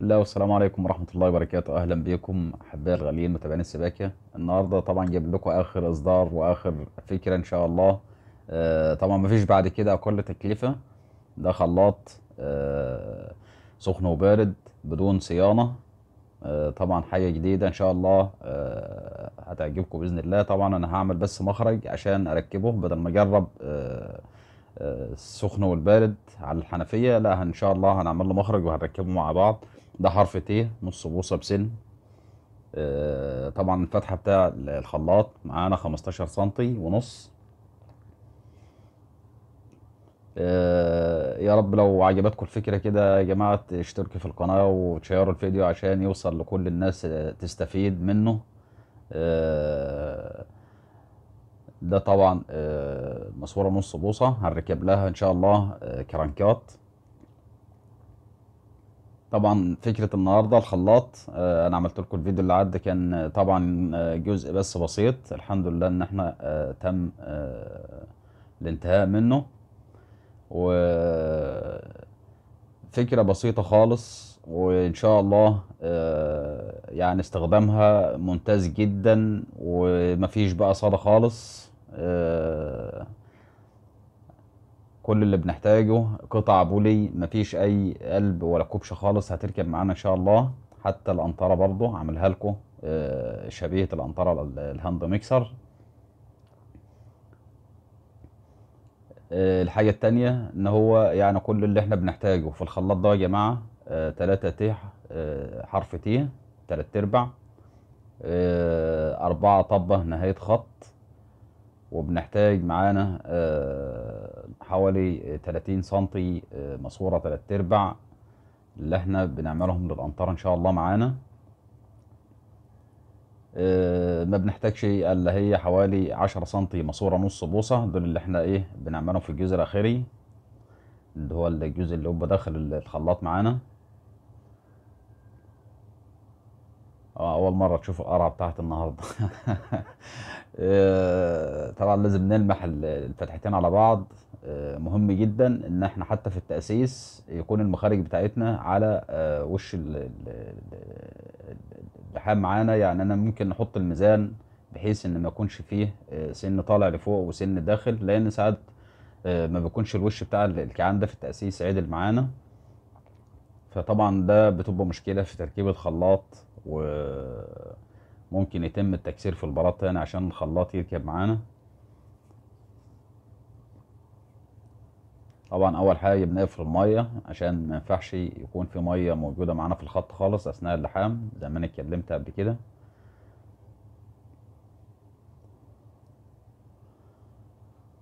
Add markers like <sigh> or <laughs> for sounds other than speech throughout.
لا والسلام عليكم ورحمة الله وبركاته أهلا بكم أحبائي الغاليين متابعين السباكة النهاردة طبعا جايب لكم آخر إصدار وآخر فكرة إن شاء الله آه طبعا مفيش بعد كده أقل تكلفة ده خلاط آه سخن وبارد بدون صيانة آه طبعا حاجة جديدة إن شاء الله آه هتعجبكم بإذن الله طبعا أنا هعمل بس مخرج عشان أركبه بدل ما أجرب آه السخن والبارد على الحنفيه لا ان شاء الله هنعمل له مخرج وهنركبه مع بعض ده حرف ت نص بوصه بسن آه، طبعا الفتحه بتاع الخلاط معانا 15 سم ونص آه، يا رب لو عجبتكم الفكره كده يا جماعه اشتركوا في القناه وتشيروا الفيديو عشان يوصل لكل الناس تستفيد منه آه، ده طبعا آه، ماسوره نص بوصه هنركب لها ان شاء الله آه، كرنكات طبعا فكره النهارده الخلاط آه، انا عملت لكم الفيديو اللي عدى كان طبعا جزء بس بسيط الحمد لله ان احنا تم الانتهاء منه وفكره بسيطه خالص وان شاء الله يعني استخدامها ممتاز جدا ومفيش بقى صدى خالص آه، كل اللي بنحتاجه قطع بولي مفيش اي قلب ولا كوبش خالص هتركب معانا ان شاء الله حتى الانطره برضو عملها لكم آه، شبيهه الانطره الهاند ميكسر آه، الحاجه التانية ان هو يعني كل اللي احنا بنحتاجه في الخلاط ده يا جماعه تلاتة تي حرف تي تلات ارباع أربعة طبة نهاية خط وبنحتاج معانا آه، حوالي 30 سم آه، ماسوره 3 ارباع اللي احنا بنعملهم للقنطره ان شاء الله معانا آه، ما بنحتاجش اللي هي حوالي 10 سم ماسوره نص بوصه دول اللي احنا ايه بنعملهم في الجزء الاخري اللي هو الجزء اللي هو داخل الخلاط معانا اول مره تشوف القرعه بتاعت النهارده <laughs> آه، طبعا لازم نلمح الفتحتين على بعض آه، مهم جدا ان احنا حتى في التاسيس يكون المخارج بتاعتنا على آه، وش اللحام معانا يعني انا ممكن نحط الميزان بحيث ان ما يكونش فيه سن طالع لفوق وسن داخل لان ساعات ما بيكونش الوش بتاع الكيعان ده في التاسيس عدل معانا فطبعا ده بتبقى مشكله في تركيب الخلاط وممكن يتم التكسير في البلاط تاني عشان الخلاط يركب معانا طبعا اول حاجه بنقفل الميه عشان ما ينفعش يكون في ميه موجوده معانا في الخط خالص اثناء اللحام زي ما انا اتكلمت قبل كده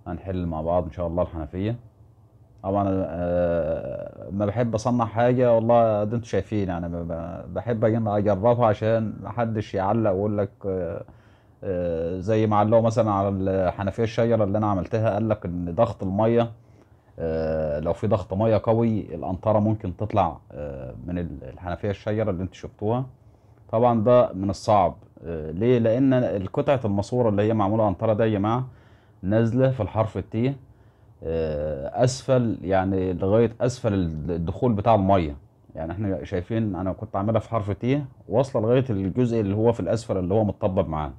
هنحل مع بعض ان شاء الله الحنفيه طبعا آه، ما بحب اصنع حاجه والله ده انتوا شايفين يعني بحب اجربها عشان ما حدش يعلق ويقول لك آه، آه، زي ما علقوا مثلا على الحنفيه الشجره اللي انا عملتها قال لك ان ضغط الميه لو في ضغط ميه قوي القنطره ممكن تطلع من الحنفيه الشجره اللي انتوا شفتوها طبعا ده من الصعب ليه لان قطعه الماسوره اللي هي معموله قنطره ده يا جماعه نازله في الحرف التي آه، اسفل يعني لغايه اسفل الدخول بتاع الميه يعني احنا شايفين انا كنت عاملها في حرف تي واصله لغايه الجزء اللي هو في الاسفل اللي هو متطبب معانا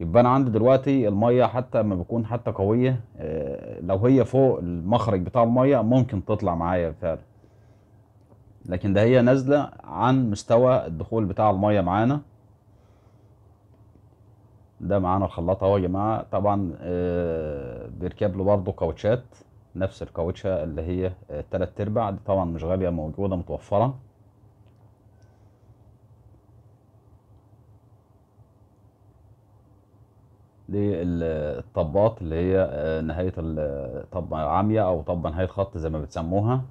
يبقى انا عندي دلوقتي الميه حتى ما بكون حتى قويه آه، لو هي فوق المخرج بتاع الميه ممكن تطلع معايا فعلا لكن ده هي نازله عن مستوى الدخول بتاع الميه معانا ده معانا الخلاط اهو يا جماعه طبعا آه، بيركب له برضه كاوتشات نفس الكاوتشه اللي هي آه، تلات ارباع دي طبعا مش غاليه موجوده متوفره دي الطبات اللي هي آه، نهايه الطبه عاميه او طبه نهايه خط زي ما بتسموها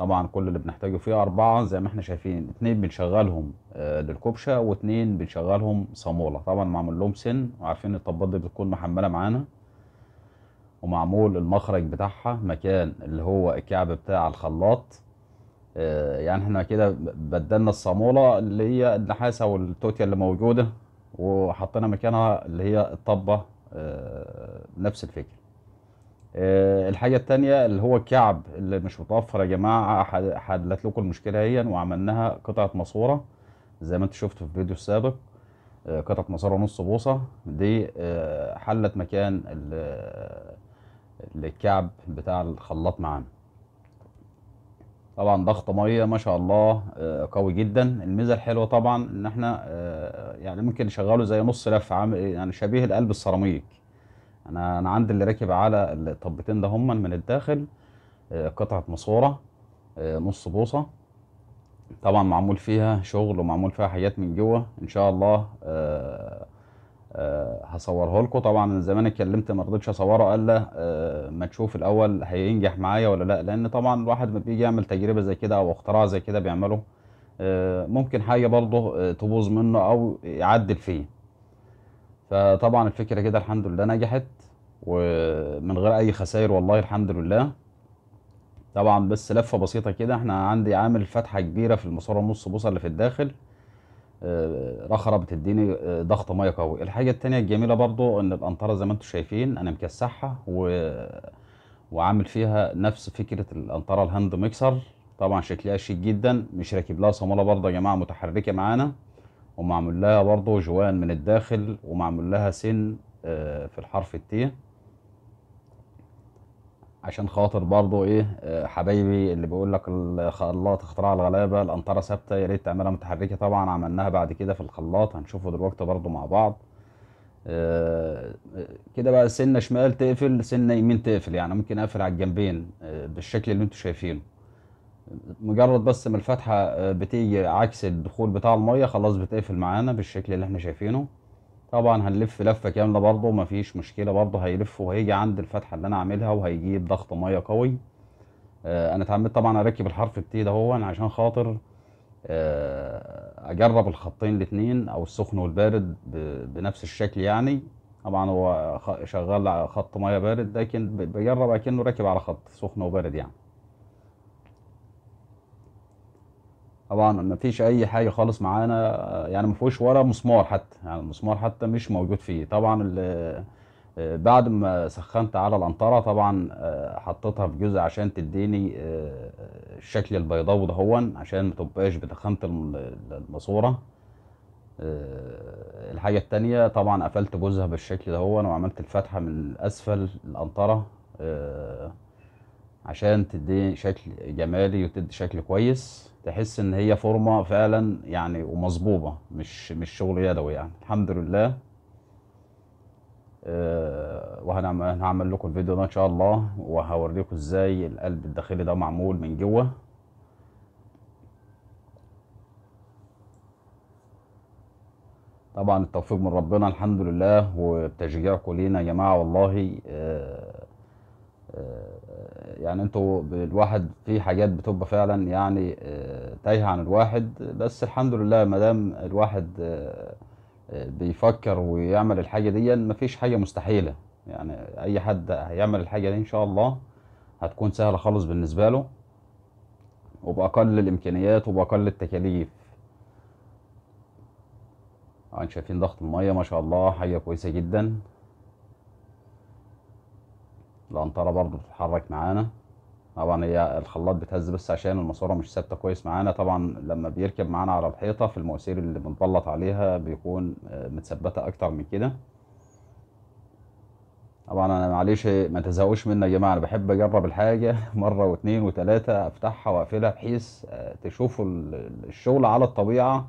طبعا كل اللي بنحتاجه فيه أربعة زي ما احنا شايفين اتنين بنشغلهم آه، للكوبشة للكبشة واتنين بنشغلهم صامولة طبعا معمول لهم سن وعارفين الطبات دي بتكون محملة معانا ومعمول المخرج بتاعها مكان اللي هو الكعب بتاع الخلاط آه، يعني احنا كده بدلنا الصامولة اللي هي النحاسة والتوتيا اللي موجودة وحطينا مكانها اللي هي الطبة آه، نفس الفكرة آه، الحاجة التانية اللي هو الكعب اللي مش متوفر يا جماعة حلت لكم المشكلة هي وعملناها قطعة ماسورة زي ما انتم شفتوا في الفيديو السابق آه، قطعة ماسورة نص بوصة دي آه، حلت مكان الكعب بتاع الخلاط معانا طبعا ضغط ميه ما شاء الله قوي جدا الميزه الحلوه طبعا ان احنا يعني ممكن نشغله زي نص لف إيه؟ يعني شبيه القلب السيراميك انا انا عندي اللي راكب على الطبتين ده هما من الداخل آه، قطعه ماسوره آه، نص بوصه طبعا معمول فيها شغل ومعمول فيها حاجات من جوه ان شاء الله آه، هصورها لكم طبعا من زمان اتكلمت ما رضيتش اصوره قال له ما تشوف الاول هينجح معايا ولا لا لان طبعا الواحد ما بيجي يعمل تجربه زي كده او اختراع زي كده بيعمله ممكن حاجه برضه تبوظ منه او يعدل فيه فطبعا الفكره كده الحمد لله نجحت ومن غير اي خسائر والله الحمد لله طبعا بس لفه بسيطه كده احنا عندي عامل فتحه كبيره في المسار نص بوصه اللي في الداخل آه، رخره بتديني آه، ضغط ميه قوي الحاجه التانية الجميله برضو ان القنطره زي ما انتم شايفين انا مكسحها و... وعامل فيها نفس فكره القنطره الهاند ميكسر طبعا شكلها شيك جدا مش راكب لها صماله برضو يا جماعه متحركه معانا ومعمول لها برضو جوان من الداخل ومعمول لها سن آه، في الحرف التي عشان خاطر برضو ايه آه، حبايبي اللي بيقول لك الخلاط اختراع الغلابه القنطره ثابته يا ريت تعملها متحركه طبعا عملناها بعد كده في الخلاط هنشوفه دلوقتي برضو مع بعض آه، كده بقى سنه شمال تقفل سنه يمين تقفل يعني ممكن اقفل على الجنبين بالشكل اللي انتوا شايفينه مجرد بس ما الفتحه آه، بتيجي عكس الدخول بتاع الميه خلاص بتقفل معانا بالشكل اللي احنا شايفينه طبعا هنلف لفه كامله برضه مفيش مشكله برضه هيلف وهيجي عند الفتحه اللي انا عاملها وهيجيب ضغط ميه قوي آه انا اتعمدت طبعا اركب الحرف بتي ده هو عشان خاطر آه اجرب الخطين الاتنين او السخن والبارد بنفس الشكل يعني طبعا هو شغال على خط ميه بارد لكن بجرب اكنه راكب على خط سخن وبارد يعني طبعا ما فيش اي حاجه خالص معانا يعني ما فيهوش ولا مسمار حتى يعني المسمار حتى مش موجود فيه طبعا آه، بعد ما سخنت على القنطره طبعا آه، حطيتها في جزء عشان تديني آه، الشكل البيضاوي دهون عشان ما تبقاش بتخنت الماسوره الحاجه التانية طبعا قفلت جزءها بالشكل دهون وعملت الفتحه من اسفل القنطره عشان تدي شكل جمالي وتدي شكل كويس تحس ان هي فورمه فعلا يعني ومظبوطه مش مش شغل يدوي يعني الحمد لله أه وهنعمل لكم الفيديو ده ان شاء الله وهوريكم ازاي القلب الداخلي ده معمول من جوه طبعا التوفيق من ربنا الحمد لله وبتشجيعكم لينا يا جماعه والله أه يعني انتوا الواحد في حاجات بتبقى فعلا يعني آه، تايهه عن الواحد بس الحمد لله ما دام الواحد آه، آه، بيفكر ويعمل الحاجه دي مفيش حاجه مستحيله يعني اي حد هيعمل الحاجه دي ان شاء الله هتكون سهله خالص بالنسبه له وباقل الامكانيات وباقل التكاليف طبعا يعني شايفين ضغط الميه ما شاء الله حاجه كويسه جدا القنطره برضو بتتحرك معانا طبعا هي الخلاط بتهز بس عشان الماسوره مش ثابته كويس معانا طبعا لما بيركب معانا على الحيطه في المواسير اللي بنبلط عليها بيكون آه، متثبته اكتر من كده طبعا انا معلش ما تزهقوش مني يا جماعه انا بحب اجرب الحاجه <laughs> مره واثنين وثلاثه افتحها واقفلها بحيث آه، تشوفوا الشغل على الطبيعه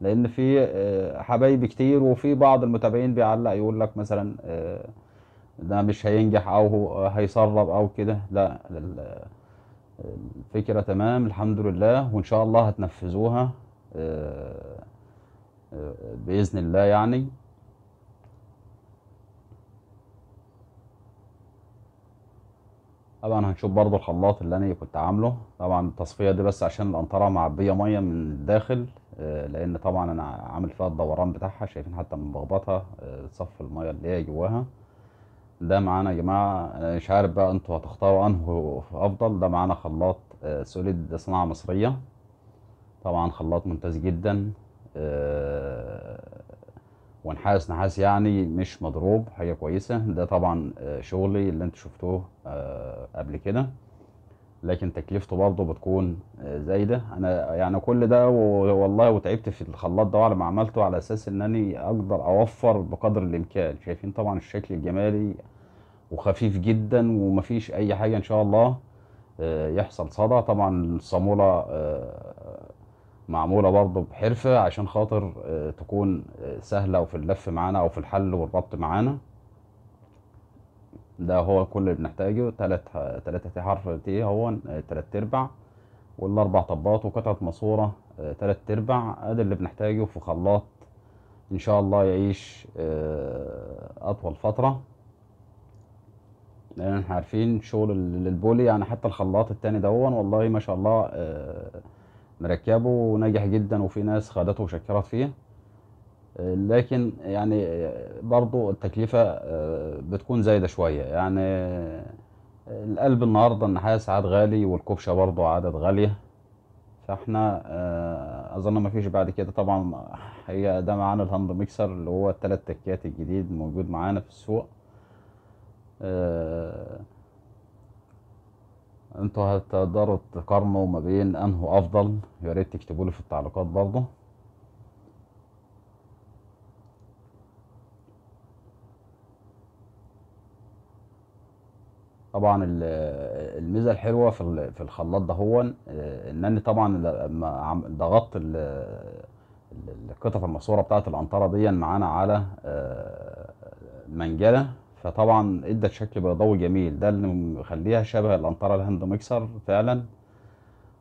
لان في آه، حبايبي كتير وفي بعض المتابعين بيعلق يقول لك مثلا ده مش هينجح او هيسرب او كده لا الفكره تمام الحمد لله وان شاء الله هتنفذوها آه، آه، باذن الله يعني طبعا هنشوف برضو الخلاط اللي انا كنت عامله طبعا التصفيه دي بس عشان القنطره معبيه ميه من الداخل آه، لان طبعا انا عامل فيها الدوران بتاعها شايفين حتى من بغبطها صف الميه اللي هي جواها ده معانا يا جماعه مش عارف بقى انتوا هتختاروا انه افضل ده معانا خلاط آه، سوليد صناعه مصريه طبعا خلاط ممتاز جدا آه، ونحاس نحاس يعني مش مضروب حاجه كويسه ده طبعا آه، شغلي اللي انتوا شفتوه قبل كده لكن تكلفته برضه بتكون آه، زايده انا يعني كل ده والله وتعبت في الخلاط ده على ما عملته على اساس ان انا اقدر اوفر بقدر الامكان شايفين طبعا الشكل الجمالي وخفيف جدا ومفيش اي حاجه ان شاء الله آه، يحصل صدى طبعا الصاموله آه، معموله برضه بحرفه عشان خاطر تكون سهله وفي اللف معانا او في الحل والربط معانا ده هو كل اللي بنحتاجه تلات تلاتة حرف تي هو آه، تلات ارباع والاربع طبات وقطعة ماسورة آه، تلات ارباع ادي اللي بنحتاجه في خلاط ان شاء الله يعيش آه، اطول فترة لان يعني احنا عارفين شغل البولي يعني حتى الخلاط التاني دون والله ما شاء الله مركبه وناجح جدا وفي ناس خدته وشكرت فيه لكن يعني برضو التكلفة آه، بتكون زايدة شوية يعني آه، القلب النهاردة النحاس عاد غالي والكبشة برضو عادت غالية فاحنا آه، اظن ما فيش بعد كده طبعا هي ده معانا الهاند ميكسر اللي هو التلات تكيات الجديد موجود معانا في السوق انتوا هتقدروا تقارنوا ما بين انه افضل يا ريت تكتبوا لي في التعليقات برضو طبعا الميزه الحلوه في في الخلاط ده هو ان آه، انا طبعا لما ضغطت القطف المصوره بتاعت الانطره دي معانا على آه، منجله فطبعا ادت شكل بيضاوي جميل ده اللي مخليها شبه الانطره الهند ميكسر فعلا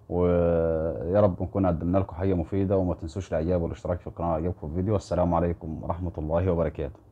ويا رب نكون قدمنا لكم حاجه مفيده وما تنسوش الاعجاب والاشتراك في القناه عجبكم الفيديو والسلام عليكم ورحمه الله وبركاته